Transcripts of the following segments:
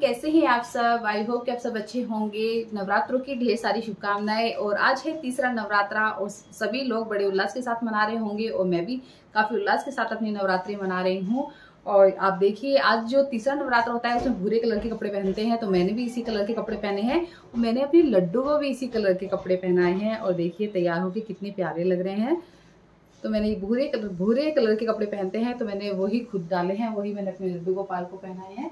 कैसे हैं आप सब आई होप कि आप सब अच्छे होंगे नवरात्रों की ढेर सारी शुभकामनाएं और आज है तीसरा नवरात्रा और सभी लोग बड़े उल्लास के साथ मना रहे होंगे और मैं भी काफ़ी उल्लास के साथ अपनी नवरात्रि मना रही हूँ और आप देखिए आज जो तीसरा नवरात्र होता है उसमें भूरे कलर के कपड़े पहनते हैं तो मैंने भी इसी कलर के कपड़े पहने हैं और मैंने अपने लड्डू को भी इसी कलर के कपड़े पहनाए हैं और देखिए तैयार होकर कितने प्यारे लग रहे हैं तो मैंने भूरे कलर भूरे कलर के कपड़े पहनते हैं तो मैंने वही खुद डाले हैं वही मैंने अपने लड्डू गोपाल को पहनाए हैं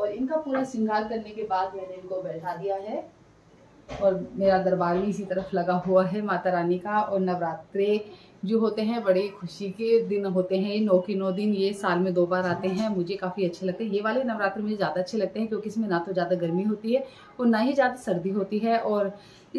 और इनका पूरा श्रृंगार करने के बाद मैंने इनको बैठा दिया है और मेरा दरबार भी इसी तरफ लगा हुआ है माता रानी का और नवरात्रे जो होते हैं बड़े खुशी के दिन होते हैं नौ के नौ दिन ये साल में दो बार आते हैं मुझे काफ़ी अच्छे लगते हैं ये वाले नवरात्र मुझे ज़्यादा अच्छे लगते हैं क्योंकि इसमें ना तो ज़्यादा गर्मी होती है और ना ही ज़्यादा सर्दी होती है और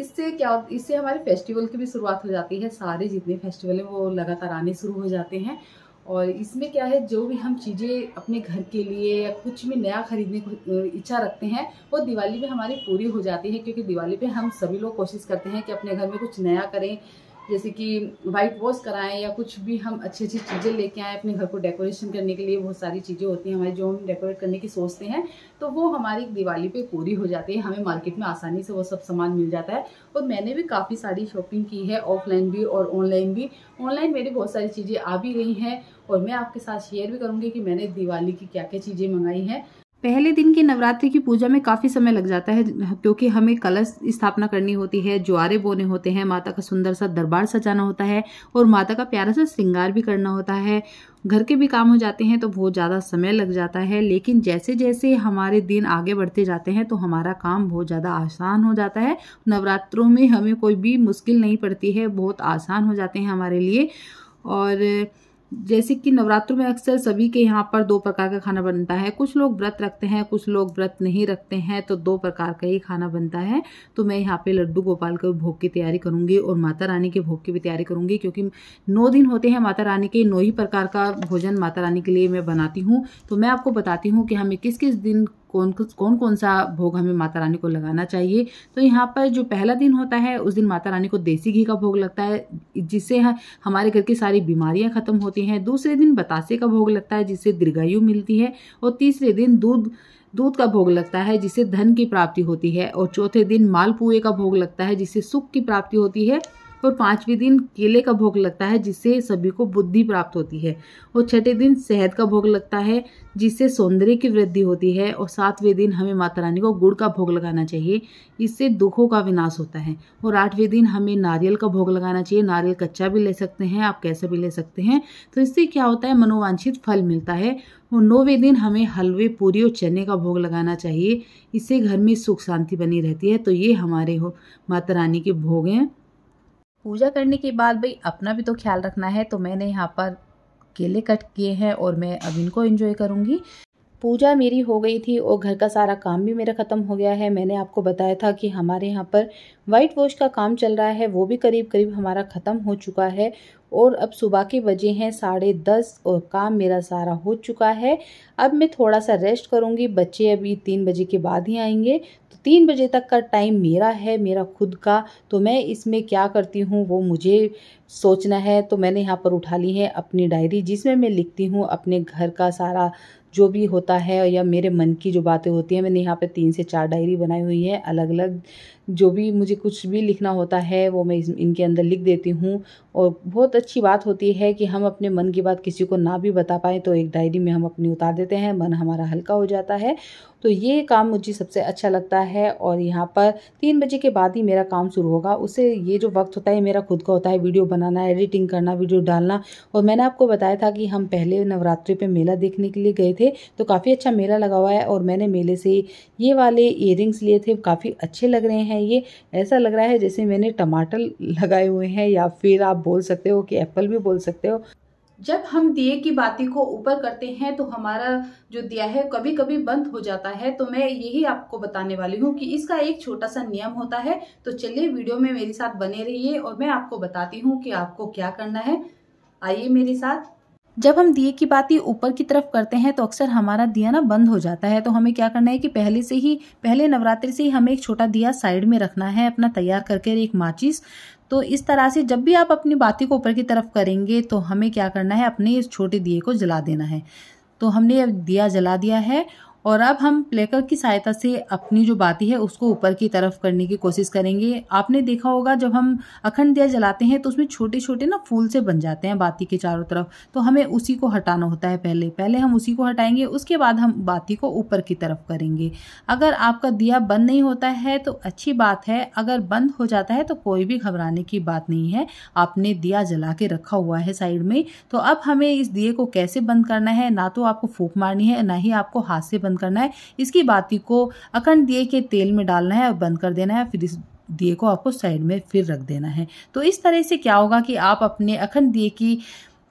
इससे क्या इससे हमारे फेस्टिवल की भी शुरुआत हो जाती है सारे जितने फेस्टिवल हैं वो लगातार आने शुरू हो जाते हैं और इसमें क्या है जो भी हम चीज़ें अपने घर के लिए या कुछ भी नया खरीदने की इच्छा रखते हैं वो दिवाली में हमारी पूरी हो जाती है क्योंकि दिवाली पे हम सभी लोग कोशिश करते हैं कि अपने घर में कुछ नया करें जैसे कि वाइट वॉश कराएं या कुछ भी हम अच्छी अच्छी चीज़ें लेके आएँ अपने घर को डेकोरेशन करने के लिए बहुत सारी चीज़ें होती हैं हमारी जो हम डेकोरेट करने की सोचते हैं तो वो हमारी दिवाली पे पूरी हो जाती है हमें मार्केट में आसानी से वो सब सामान मिल जाता है और मैंने भी काफ़ी सारी शॉपिंग की है ऑफलाइन भी और ऑनलाइन भी ऑनलाइन मेरी बहुत सारी चीज़ें आ भी गई हैं और मैं आपके साथ शेयर भी करूँगी कि मैंने दिवाली की क्या क्या चीज़ें मंगाई हैं पहले दिन की नवरात्रि की पूजा में काफ़ी समय लग जाता है क्योंकि हमें कलश स्थापना करनी होती है ज्वारे बोने होते हैं माता का सुंदर सा दरबार सजाना होता है और माता का प्यारा सा श्रृंगार भी करना होता है घर के भी काम हो जाते हैं तो बहुत ज़्यादा समय लग जाता है लेकिन जैसे जैसे हमारे दिन आगे बढ़ते जाते हैं तो हमारा काम बहुत ज़्यादा आसान हो जाता है नवरात्रों में हमें कोई भी मुश्किल नहीं पड़ती है बहुत आसान हो जाते हैं हमारे लिए और जैसे कि नवरात्रों में अक्सर सभी के यहाँ पर दो प्रकार का खाना बनता है कुछ लोग व्रत रखते हैं कुछ लोग व्रत नहीं रखते हैं तो दो प्रकार का ही खाना बनता है तो मैं यहाँ पे लड्डू गोपाल के भोग की तैयारी करूँगी और माता रानी के भोग की भी तैयारी करूँगी क्योंकि नौ दिन होते हैं माता रानी के नौ ही प्रकार का भोजन माता रानी के लिए मैं बनाती हूँ तो मैं आपको बताती हूँ कि हमें किस किस दिन कौन कौन कौन सा भोग हमें माता रानी को लगाना चाहिए तो यहाँ पर जो पहला दिन होता है उस दिन माता रानी को देसी घी का भोग लगता है जिससे हमारे घर की सारी बीमारियाँ ख़त्म होती हैं दूसरे दिन बतासे का भोग लगता है जिससे दीर्घायु मिलती है और तीसरे दिन दूध दूध का भोग लगता है जिससे धन की प्राप्ति होती है और चौथे दिन मालपुए का भोग लगता है जिससे सुख की प्राप्ति होती है और पाँचवें दिन केले का भोग लगता है जिससे सभी को बुद्धि प्राप्त होती है और छठे दिन शहद का भोग लगता है जिससे सौंदर्य की वृद्धि होती है और सातवें दिन हमें माता रानी को गुड़ का भोग लगाना चाहिए इससे दुखों का विनाश होता है और आठवें दिन हमें नारियल का भोग लगाना चाहिए नारियल कच्चा भी ले सकते हैं आप कैसे भी ले सकते हैं तो इससे क्या होता है मनोवांछित फल मिलता है और नौवें दिन हमें हलवे पूरी और चने का भोग लगाना चाहिए इससे घर में सुख शांति बनी रहती है तो ये हमारे हो माता रानी के भोग हैं पूजा करने के बाद भाई अपना भी तो ख्याल रखना है तो मैंने यहाँ पर केले कट किए हैं और मैं अब इनको एंजॉय करूँगी पूजा मेरी हो गई थी और घर का सारा काम भी मेरा ख़त्म हो गया है मैंने आपको बताया था कि हमारे यहाँ पर वाइट वॉश का काम चल रहा है वो भी करीब करीब हमारा ख़त्म हो चुका है और अब सुबह के बजे हैं साढ़े दस और काम मेरा सारा हो चुका है अब मैं थोड़ा सा रेस्ट करूँगी बच्चे अभी तीन बजे के बाद ही आएंगे तो तीन बजे तक का टाइम मेरा है मेरा खुद का तो मैं इसमें क्या करती हूँ वो मुझे सोचना है तो मैंने यहाँ पर उठा ली है अपनी डायरी जिसमें मैं लिखती हूँ अपने घर का सारा जो भी होता है या मेरे मन की जो बातें होती हैं मैंने यहाँ पे तीन से चार डायरी बनाई हुई है अलग अलग जो भी मुझे कुछ भी लिखना होता है वो मैं इनके अंदर लिख देती हूँ और बहुत अच्छी बात होती है कि हम अपने मन की बात किसी को ना भी बता पाएँ तो एक डायरी में हम अपनी उतार देते हैं मन हमारा हल्का हो जाता है तो ये काम मुझे सबसे अच्छा लगता है और यहाँ पर तीन बजे के बाद ही मेरा काम शुरू होगा उससे ये जो वक्त होता है मेरा खुद का होता है वीडियो बनाना एडिटिंग करना वीडियो डालना और मैंने आपको बताया था कि हम पहले नवरात्रि पे मेला देखने के लिए गए थे तो काफ़ी अच्छा मेला लगा हुआ है और मैंने मेले से ये वाले इयर लिए थे काफ़ी अच्छे लग रहे हैं ये ऐसा लग रहा है जैसे मैंने टमाटर लगाए हुए हैं या फिर आप बोल सकते हो कि कि एप्पल भी बोल सकते हो जब हम दिए की बाती को ऊपर करते हैं तो हमारा जो दिया है कभी कभी बंद हो जाता है तो मैं यही आपको बताने वाली हूँ कि इसका एक छोटा सा नियम होता है तो चलिए वीडियो में मेरे साथ बने रहिए और मैं आपको बताती हूँ कि आपको क्या करना है आइए मेरे साथ जब हम दिए की बाती ऊपर की तरफ करते हैं तो अक्सर हमारा दिया ना बंद हो जाता है तो हमें क्या करना है कि पहले से ही पहले नवरात्रि से ही हमें एक छोटा दिया साइड में रखना है अपना तैयार करके एक माचिस तो इस तरह से जब भी आप अपनी बाती को ऊपर की तरफ करेंगे तो हमें क्या करना है अपने इस छोटे दिए को जला देना है तो हमने दिया जला दिया है और अब हम प्लेकर की सहायता से अपनी जो बाती है उसको ऊपर की तरफ करने की कोशिश करेंगे आपने देखा होगा जब हम अखंड दिया जलाते हैं तो उसमें छोटे छोटे ना फूल से बन जाते हैं बाती के चारों तरफ तो हमें उसी को हटाना होता है पहले पहले हम उसी को हटाएंगे उसके बाद हम बाती को ऊपर की तरफ करेंगे अगर आपका दिया बंद नहीं होता है तो अच्छी बात है अगर बंद हो जाता है तो कोई भी घबराने की बात नहीं है आपने दिया जला के रखा हुआ है साइड में तो अब हमें इस दिए को कैसे बंद करना है ना तो आपको फूक मारनी है ना ही आपको हाथ से बंद बंद करना है इसकी बाती को अखंड दिए के तेल में डालना है और बंद कर देना है फिर इस दिए को आपको साइड में फिर रख देना है तो इस तरह से क्या होगा कि आप अपने अखंड दिए की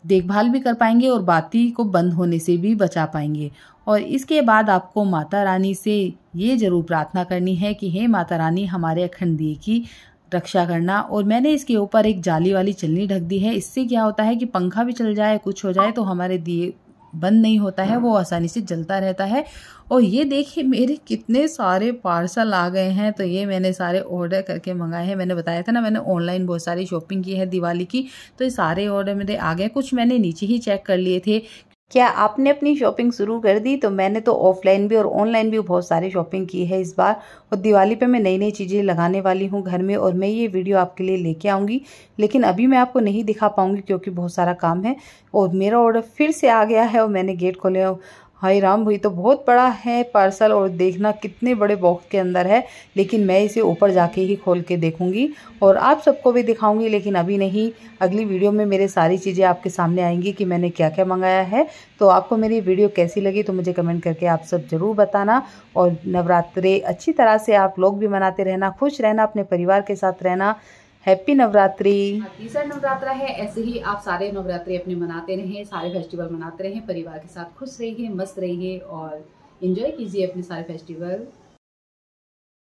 देखभाल भी कर पाएंगे और बाती को बंद होने से भी बचा पाएंगे और इसके बाद आपको माता रानी से ये जरूर प्रार्थना करनी है कि हे माता रानी हमारे अखंड दिए की रक्षा करना और मैंने इसके ऊपर एक जाली वाली चलनी ढक दी है इससे क्या होता है कि पंखा भी चल जाए कुछ हो जाए तो हमारे दिए बंद नहीं होता है वो हाँ। आसानी से जलता रहता है और ये देखिए मेरे कितने सारे पार्सल आ गए हैं तो ये मैंने सारे ऑर्डर करके मंगाए हैं मैंने बताया था ना मैंने ऑनलाइन बहुत सारी शॉपिंग की है दिवाली की तो ये सारे ऑर्डर मेरे आ गए कुछ मैंने नीचे ही चेक कर लिए थे क्या आपने अपनी शॉपिंग शुरू कर दी तो मैंने तो ऑफलाइन भी और ऑनलाइन भी बहुत सारी शॉपिंग की है इस बार और दिवाली पे मैं नई नई चीज़ें लगाने वाली हूँ घर में और मैं ये वीडियो आपके लिए लेके आऊँगी लेकिन अभी मैं आपको नहीं दिखा पाऊँगी क्योंकि बहुत सारा काम है और मेरा ऑर्डर फिर से आ गया है और मैंने गेट खोले भाई राम भाई तो बहुत बड़ा है पार्सल और देखना कितने बड़े बॉक्स के अंदर है लेकिन मैं इसे ऊपर जाके ही खोल के देखूंगी और आप सबको भी दिखाऊंगी लेकिन अभी नहीं अगली वीडियो में मेरे सारी चीज़ें आपके सामने आएंगी कि मैंने क्या क्या मंगाया है तो आपको मेरी वीडियो कैसी लगी तो मुझे कमेंट करके आप सब ज़रूर बताना और नवरात्रे अच्छी तरह से आप लोग भी मनाते रहना खुश रहना अपने परिवार के साथ रहना हैप्पी नवरात्रि हाँ, तीसरा नवरात्र है ऐसे ही आप सारे नवरात्रि अपने मनाते रहे सारे फेस्टिवल मनाते रहे परिवार के साथ खुश रहिए मस्त रहिए और इंजॉय कीजिए अपने सारे फेस्टिवल